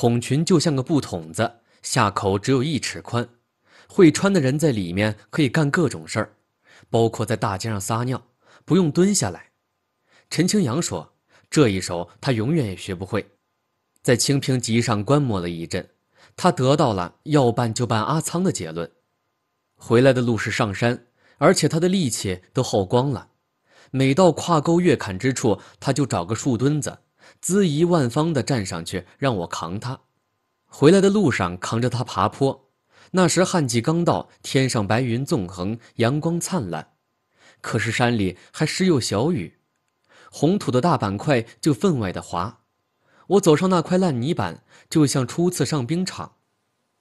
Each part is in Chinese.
筒裙就像个布筒子，下口只有一尺宽，会穿的人在里面可以干各种事儿，包括在大街上撒尿，不用蹲下来。陈青阳说：“这一手他永远也学不会。”在清平集上观摩了一阵，他得到了“要办就办阿仓”的结论。回来的路是上山，而且他的力气都耗光了。每到跨沟越坎之处，他就找个树墩子。姿仪万方地站上去，让我扛他。回来的路上，扛着他爬坡。那时旱季刚到，天上白云纵横，阳光灿烂。可是山里还时有小雨，红土的大板块就分外的滑。我走上那块烂泥板，就像初次上冰场。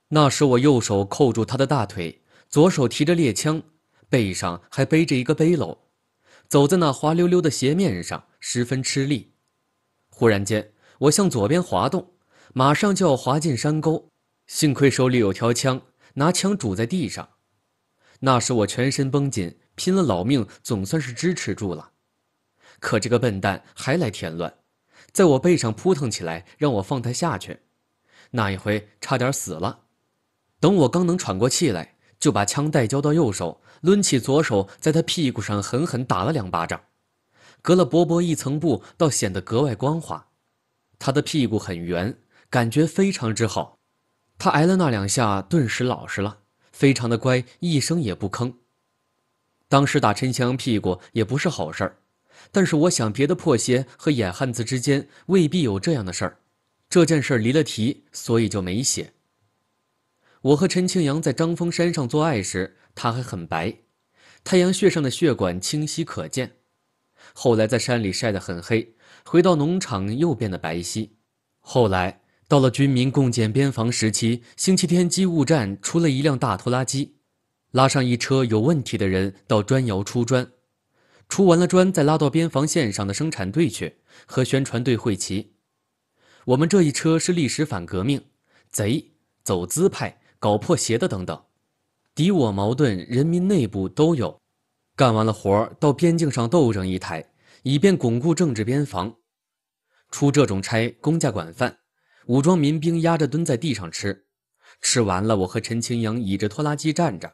那时我右手扣住他的大腿，左手提着猎枪，背上还背着一个背篓，走在那滑溜溜的斜面上，十分吃力。忽然间，我向左边滑动，马上就要滑进山沟，幸亏手里有条枪，拿枪拄在地上。那时我全身绷紧，拼了老命，总算是支持住了。可这个笨蛋还来添乱，在我背上扑腾起来，让我放他下去。那一回差点死了。等我刚能喘过气来，就把枪带交到右手，抡起左手在他屁股上狠狠打了两巴掌。隔了薄薄一层布，倒显得格外光滑。他的屁股很圆，感觉非常之好。他挨了那两下，顿时老实了，非常的乖，一声也不吭。当时打陈青阳屁股也不是好事儿，但是我想别的破鞋和野汉子之间未必有这样的事儿。这件事儿离了题，所以就没写。我和陈青阳在张峰山上做爱时，他还很白，太阳穴上的血管清晰可见。后来在山里晒得很黑，回到农场又变得白皙。后来到了军民共建边防时期，星期天机务站出了一辆大拖拉机，拉上一车有问题的人到砖窑出砖，出完了砖再拉到边防线上的生产队去和宣传队会齐。我们这一车是历史反革命、贼、走资派、搞破鞋的等等，敌我矛盾、人民内部都有。干完了活儿，到边境上斗争一台，以便巩固政治边防。出这种差，公家管饭，武装民兵压着蹲在地上吃。吃完了，我和陈清扬倚着拖拉机站着。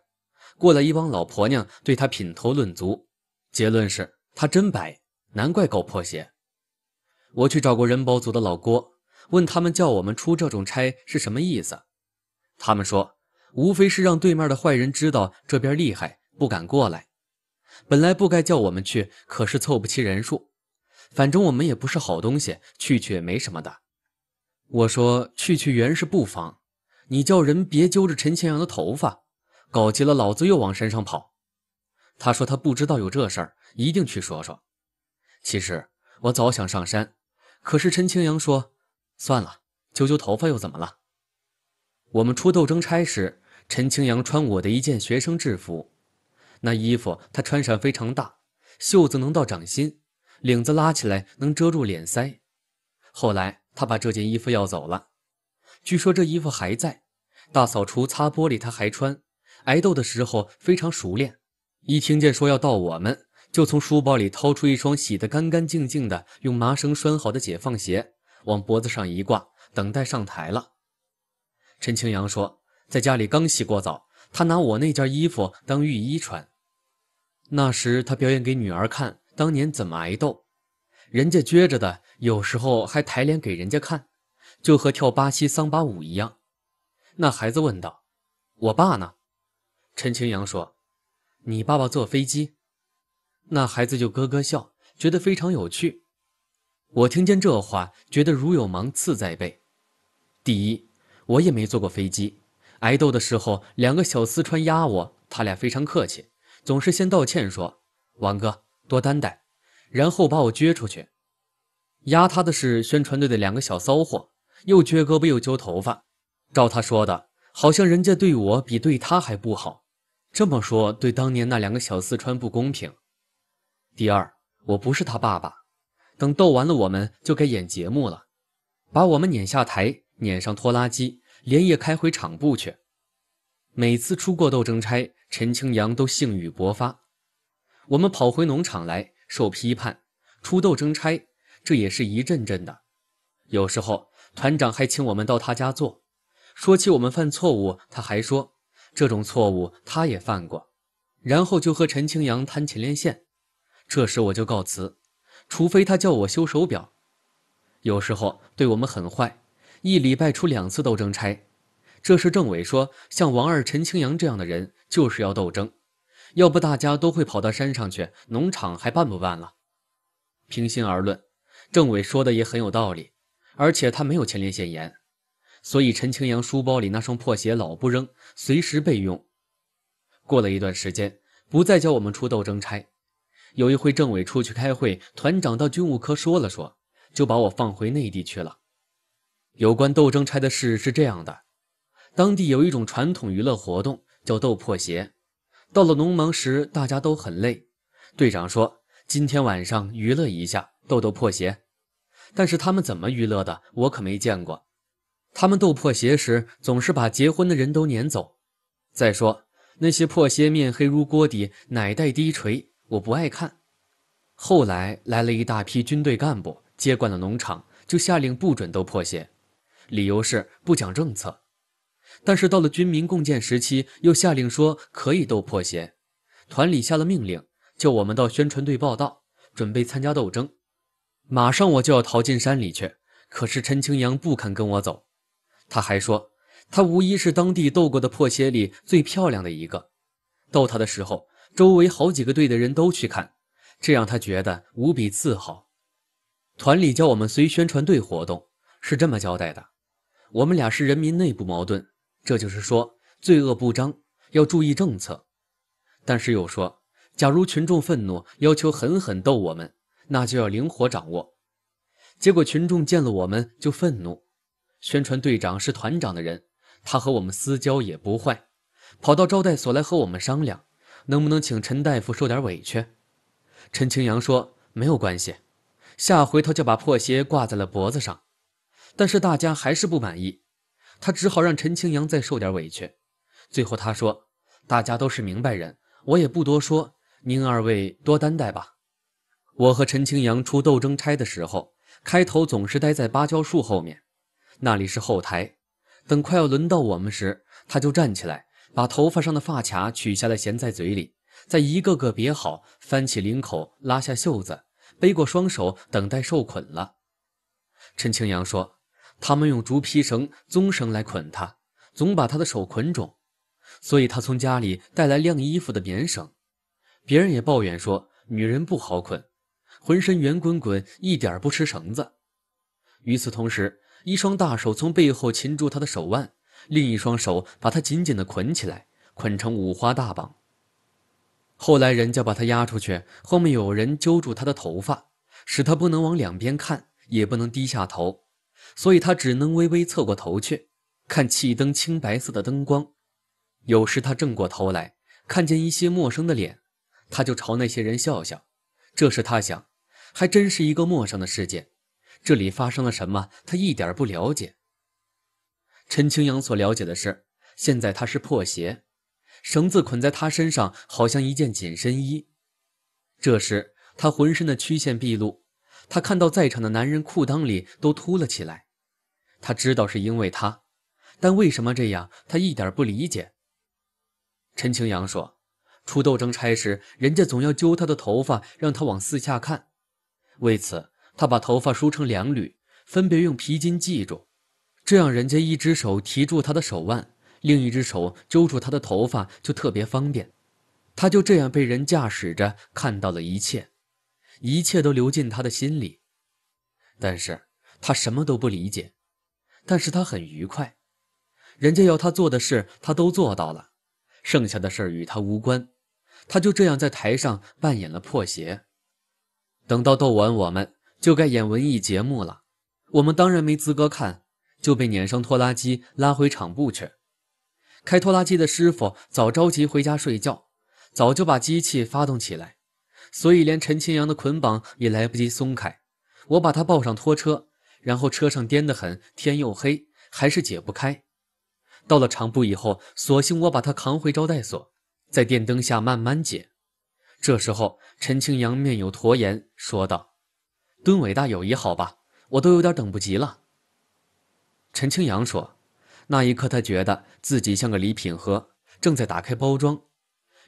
过来一帮老婆娘，对他品头论足，结论是他真白，难怪搞破鞋。我去找过人保组的老郭，问他们叫我们出这种差是什么意思。他们说，无非是让对面的坏人知道这边厉害，不敢过来。本来不该叫我们去，可是凑不齐人数。反正我们也不是好东西，去去也没什么的。我说去去原是不妨，你叫人别揪着陈清扬的头发，搞急了老子又往山上跑。他说他不知道有这事儿，一定去说说。其实我早想上山，可是陈清扬说算了，揪揪头发又怎么了？我们出斗争差时，陈清扬穿我的一件学生制服。那衣服他穿上非常大，袖子能到掌心，领子拉起来能遮住脸腮。后来他把这件衣服要走了，据说这衣服还在。大扫除擦玻璃他还穿，挨斗的时候非常熟练。一听见说要到我们，就从书包里掏出一双洗得干干净净的、用麻绳拴好的解放鞋，往脖子上一挂，等待上台了。陈清扬说，在家里刚洗过澡，他拿我那件衣服当浴衣穿。那时他表演给女儿看，当年怎么挨斗，人家撅着的，有时候还抬脸给人家看，就和跳巴西桑巴舞一样。那孩子问道：“我爸呢？”陈清扬说：“你爸爸坐飞机。”那孩子就咯咯笑，觉得非常有趣。我听见这话，觉得如有芒刺在背。第一，我也没坐过飞机，挨斗的时候两个小四川压我，他俩非常客气。总是先道歉说：“王哥多担待”，然后把我撅出去。压他的是宣传队的两个小骚货，又撅胳膊又揪头发。照他说的，好像人家对我比对他还不好。这么说，对当年那两个小四川不公平。第二，我不是他爸爸。等斗完了，我们就该演节目了，把我们撵下台，撵上拖拉机，连夜开回厂部去。每次出过斗争差，陈清扬都性欲勃发。我们跑回农场来受批判，出斗争差，这也是一阵阵的。有时候团长还请我们到他家坐，说起我们犯错误，他还说这种错误他也犯过，然后就和陈清扬谈起连线。这时我就告辞，除非他叫我修手表。有时候对我们很坏，一礼拜出两次斗争差。这时政委说，像王二、陈清扬这样的人就是要斗争，要不大家都会跑到山上去，农场还办不办了？平心而论，政委说的也很有道理，而且他没有前列腺炎，所以陈清扬书包里那双破鞋老不扔，随时备用。过了一段时间，不再叫我们出斗争差。有一回政委出去开会，团长到军务科说了说，就把我放回内地去了。有关斗争差的事是这样的。当地有一种传统娱乐活动叫斗破鞋，到了农忙时大家都很累。队长说：“今天晚上娱乐一下，斗斗破鞋。”但是他们怎么娱乐的，我可没见过。他们斗破鞋时总是把结婚的人都撵走。再说那些破鞋面黑如锅底，奶袋低垂，我不爱看。后来来了一大批军队干部接管了农场，就下令不准斗破鞋，理由是不讲政策。但是到了军民共建时期，又下令说可以斗破鞋。团里下了命令，叫我们到宣传队报到，准备参加斗争。马上我就要逃进山里去，可是陈清扬不肯跟我走。他还说，他无疑是当地斗过的破鞋里最漂亮的一个。斗他的时候，周围好几个队的人都去看，这让他觉得无比自豪。团里叫我们随宣传队活动，是这么交代的。我们俩是人民内部矛盾。这就是说，罪恶不彰，要注意政策。但是又说，假如群众愤怒，要求狠狠斗我们，那就要灵活掌握。结果群众见了我们就愤怒。宣传队长是团长的人，他和我们私交也不坏，跑到招待所来和我们商量，能不能请陈大夫受点委屈？陈清扬说没有关系，下回他就把破鞋挂在了脖子上。但是大家还是不满意。他只好让陈清扬再受点委屈。最后他说：“大家都是明白人，我也不多说，您二位多担待吧。”我和陈清扬出斗争差的时候，开头总是待在芭蕉树后面，那里是后台。等快要轮到我们时，他就站起来，把头发上的发卡取下来衔在嘴里，再一个个别好，翻起领口，拉下袖子，背过双手，等待受捆了。陈清扬说。他们用竹皮绳、棕绳来捆她，总把她的手捆肿，所以她从家里带来晾衣服的棉绳。别人也抱怨说，女人不好捆，浑身圆滚滚，一点不吃绳子。与此同时，一双大手从背后擒住她的手腕，另一双手把她紧紧地捆起来，捆成五花大绑。后来人家把她押出去，后面有人揪住她的头发，使她不能往两边看，也不能低下头。所以他只能微微侧过头去，看气灯青白色的灯光。有时他正过头来，看见一些陌生的脸，他就朝那些人笑笑。这时他想，还真是一个陌生的世界，这里发生了什么，他一点不了解。陈清阳所了解的是，现在他是破鞋，绳子捆在他身上，好像一件紧身衣。这时他浑身的曲线毕露。他看到在场的男人裤裆里都凸了起来，他知道是因为他，但为什么这样，他一点不理解。陈清扬说：“出斗争差时，人家总要揪他的头发，让他往四下看。为此，他把头发梳成两缕，分别用皮筋系住。这样，人家一只手提住他的手腕，另一只手揪住他的头发，就特别方便。他就这样被人驾驶着，看到了一切。”一切都流进他的心里，但是他什么都不理解，但是他很愉快。人家要他做的事，他都做到了，剩下的事与他无关。他就这样在台上扮演了破鞋。等到斗完，我们就该演文艺节目了。我们当然没资格看，就被撵上拖拉机拉回场部去。开拖拉机的师傅早着急回家睡觉，早就把机器发动起来。所以连陈青阳的捆绑也来不及松开，我把他抱上拖车，然后车上颠得很，天又黑，还是解不开。到了长布以后，索性我把他扛回招待所，在电灯下慢慢解。这时候，陈清扬面有驼颜，说道：“蹲伟大友谊好吧，我都有点等不及了。”陈清扬说：“那一刻，他觉得自己像个礼品盒，正在打开包装，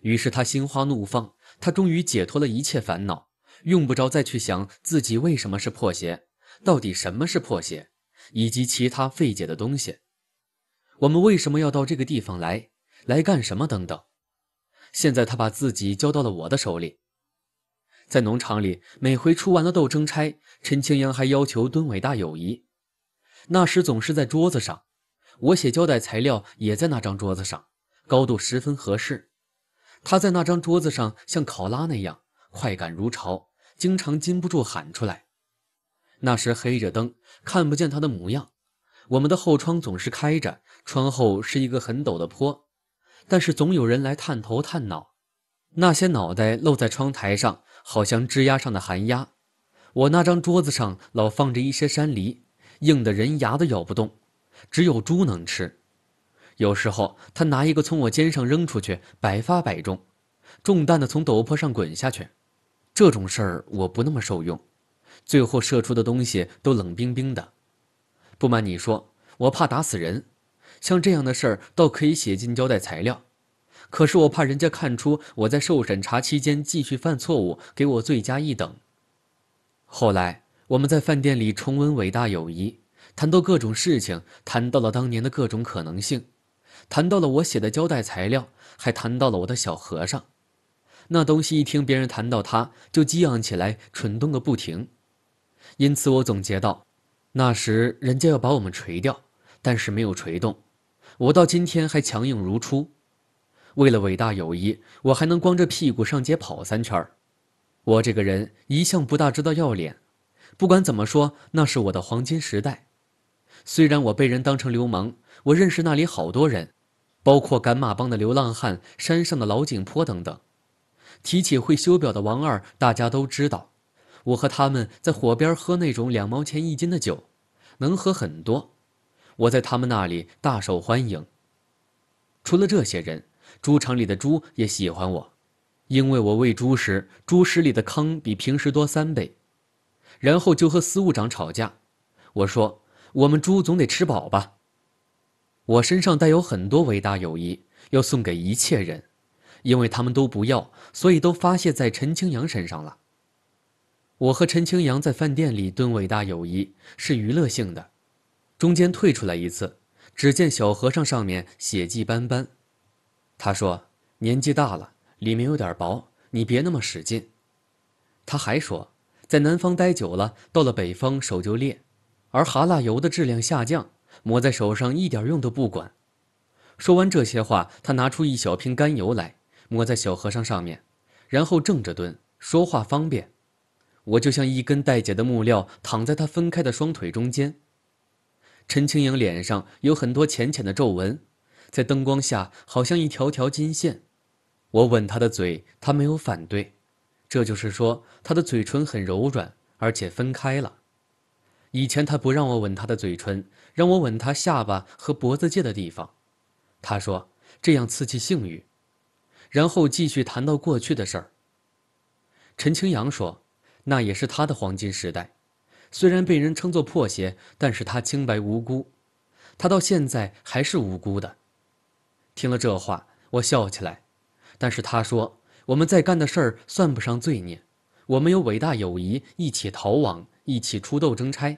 于是他心花怒放。”他终于解脱了一切烦恼，用不着再去想自己为什么是破鞋，到底什么是破鞋，以及其他费解的东西。我们为什么要到这个地方来？来干什么？等等。现在他把自己交到了我的手里。在农场里，每回出完了斗争差，陈清扬还要求蹲伟大友谊。那时总是在桌子上，我写交代材料也在那张桌子上，高度十分合适。他在那张桌子上像考拉那样快感如潮，经常禁不住喊出来。那时黑着灯，看不见他的模样。我们的后窗总是开着，窗后是一个很陡的坡，但是总有人来探头探脑。那些脑袋露在窗台上，好像枝丫上的寒鸦。我那张桌子上老放着一些山梨，硬的人牙都咬不动，只有猪能吃。有时候他拿一个从我肩上扔出去，百发百中，中弹的从陡坡上滚下去。这种事儿我不那么受用，最后射出的东西都冷冰冰的。不瞒你说，我怕打死人，像这样的事儿倒可以写进交代材料。可是我怕人家看出我在受审查期间继续犯错误，给我罪加一等。后来我们在饭店里重温伟大友谊，谈到各种事情，谈到了当年的各种可能性。谈到了我写的交代材料，还谈到了我的小和尚。那东西一听别人谈到他，就激昂起来，蠢动个不停。因此，我总结到：那时人家要把我们锤掉，但是没有锤动。我到今天还强硬如初。为了伟大友谊，我还能光着屁股上街跑三圈儿。我这个人一向不大知道要脸。不管怎么说，那是我的黄金时代。虽然我被人当成流氓。我认识那里好多人，包括赶马帮的流浪汉、山上的老井坡等等。提起会修表的王二，大家都知道。我和他们在火边喝那种两毛钱一斤的酒，能喝很多。我在他们那里大受欢迎。除了这些人，猪场里的猪也喜欢我，因为我喂猪时猪食里的糠比平时多三倍。然后就和司务长吵架，我说：“我们猪总得吃饱吧。”我身上带有很多伟大友谊，要送给一切人，因为他们都不要，所以都发泄在陈青阳身上了。我和陈青阳在饭店里蹲伟大友谊是娱乐性的，中间退出来一次，只见小和尚上面血迹斑斑。他说年纪大了，里面有点薄，你别那么使劲。他还说在南方待久了，到了北方手就裂，而蛤蜡油的质量下降。抹在手上一点用都不管。说完这些话，他拿出一小瓶甘油来，抹在小和尚上面，然后正着蹲，说话方便。我就像一根带解的木料，躺在他分开的双腿中间。陈清影脸上有很多浅浅的皱纹，在灯光下好像一条条金线。我吻他的嘴，他没有反对，这就是说他的嘴唇很柔软，而且分开了。以前他不让我吻他的嘴唇。让我吻他下巴和脖子界的地方，他说这样刺激性欲，然后继续谈到过去的事儿。陈清扬说，那也是他的黄金时代，虽然被人称作破鞋，但是他清白无辜，他到现在还是无辜的。听了这话，我笑起来，但是他说我们在干的事儿算不上罪孽，我们有伟大友谊，一起逃亡，一起出斗争差，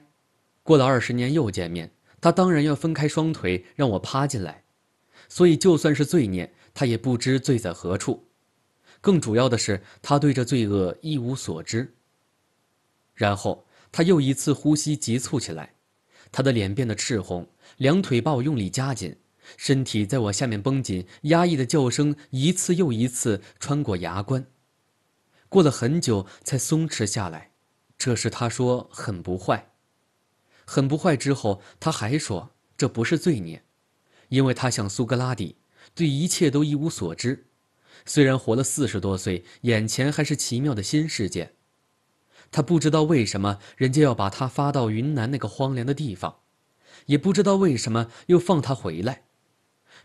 过了二十年又见面。他当然要分开双腿让我趴进来，所以就算是罪孽，他也不知罪在何处。更主要的是，他对这罪恶一无所知。然后他又一次呼吸急促起来，他的脸变得赤红，两腿把我用力夹紧，身体在我下面绷紧，压抑的叫声一次又一次穿过牙关。过了很久才松弛下来，这时他说：“很不坏。”很不坏。之后他还说：“这不是罪孽，因为他像苏格拉底，对一切都一无所知。虽然活了四十多岁，眼前还是奇妙的新世界。他不知道为什么人家要把他发到云南那个荒凉的地方，也不知道为什么又放他回来，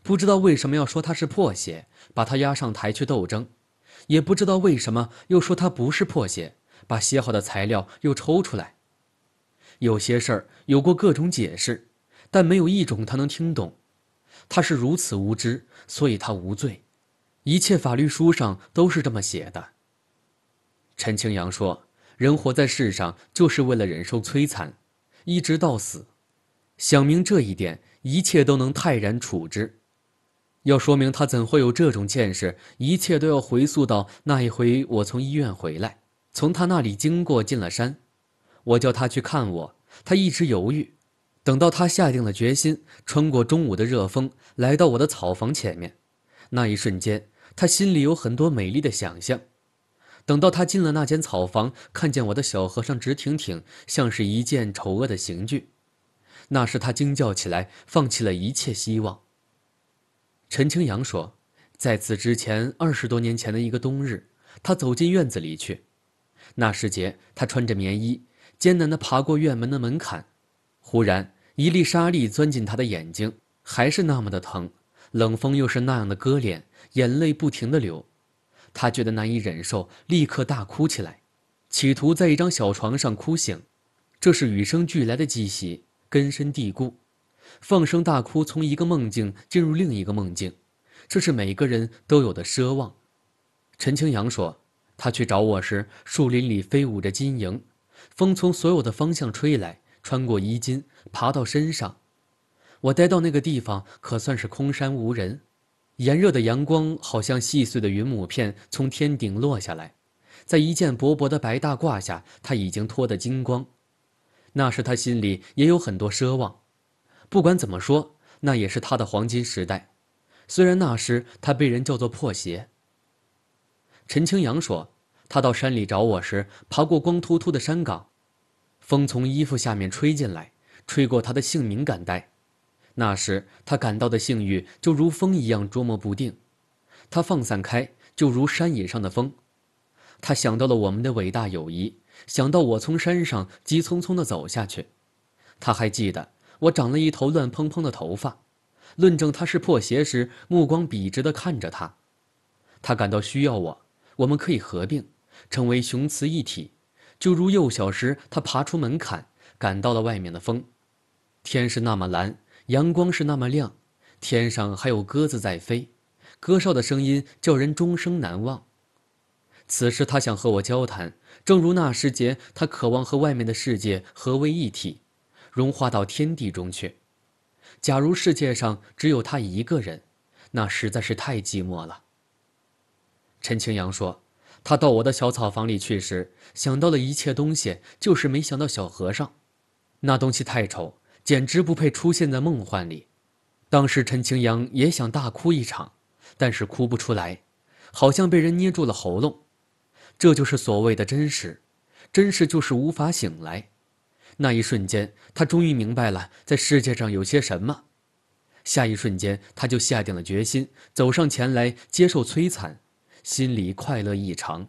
不知道为什么要说他是破鞋，把他押上台去斗争，也不知道为什么又说他不是破鞋，把写好的材料又抽出来。”有些事儿有过各种解释，但没有一种他能听懂。他是如此无知，所以他无罪。一切法律书上都是这么写的。陈清扬说：“人活在世上就是为了忍受摧残，一直到死。想明这一点，一切都能泰然处之。”要说明他怎会有这种见识，一切都要回溯到那一回我从医院回来，从他那里经过，进了山。我叫他去看我，他一直犹豫。等到他下定了决心，穿过中午的热风，来到我的草房前面，那一瞬间，他心里有很多美丽的想象。等到他进了那间草房，看见我的小和尚直挺挺，像是一件丑恶的刑具，那时他惊叫起来，放弃了一切希望。陈青阳说，在此之前二十多年前的一个冬日，他走进院子里去，那时节他穿着棉衣。艰难地爬过院门的门槛，忽然一粒沙粒钻进他的眼睛，还是那么的疼。冷风又是那样的割脸，眼泪不停地流，他觉得难以忍受，立刻大哭起来，企图在一张小床上哭醒。这是与生俱来的惊喜，根深蒂固。放声大哭，从一个梦境进入另一个梦境，这是每个人都有的奢望。陈青阳说，他去找我时，树林里飞舞着金蝇，风从所有的方向吹来，穿过衣襟，爬到身上。我待到那个地方，可算是空山无人。炎热的阳光好像细碎的云母片，从天顶落下来。在一件薄薄的白大褂下，他已经脱得精光。那时他心里也有很多奢望。不管怎么说，那也是他的黄金时代。虽然那时他被人叫做破鞋。陈清扬说。他到山里找我时，爬过光秃秃的山岗，风从衣服下面吹进来，吹过他的性敏感带。那时他感到的性欲就如风一样捉摸不定。他放散开，就如山野上的风。他想到了我们的伟大友谊，想到我从山上急匆匆地走下去。他还记得我长了一头乱蓬蓬的头发。论证他是破鞋时，目光笔直地看着他。他感到需要我，我们可以合并。成为雄雌一体，就如幼小时他爬出门槛，感到了外面的风，天是那么蓝，阳光是那么亮，天上还有鸽子在飞，鸽哨的声音叫人终生难忘。此时他想和我交谈，正如那时节他渴望和外面的世界合为一体，融化到天地中去。假如世界上只有他一个人，那实在是太寂寞了。陈清扬说。他到我的小草房里去时，想到了一切东西，就是没想到小和尚。那东西太丑，简直不配出现在梦幻里。当时陈清扬也想大哭一场，但是哭不出来，好像被人捏住了喉咙。这就是所谓的真实。真实就是无法醒来。那一瞬间，他终于明白了，在世界上有些什么。下一瞬间，他就下定了决心，走上前来接受摧残。心里快乐异常。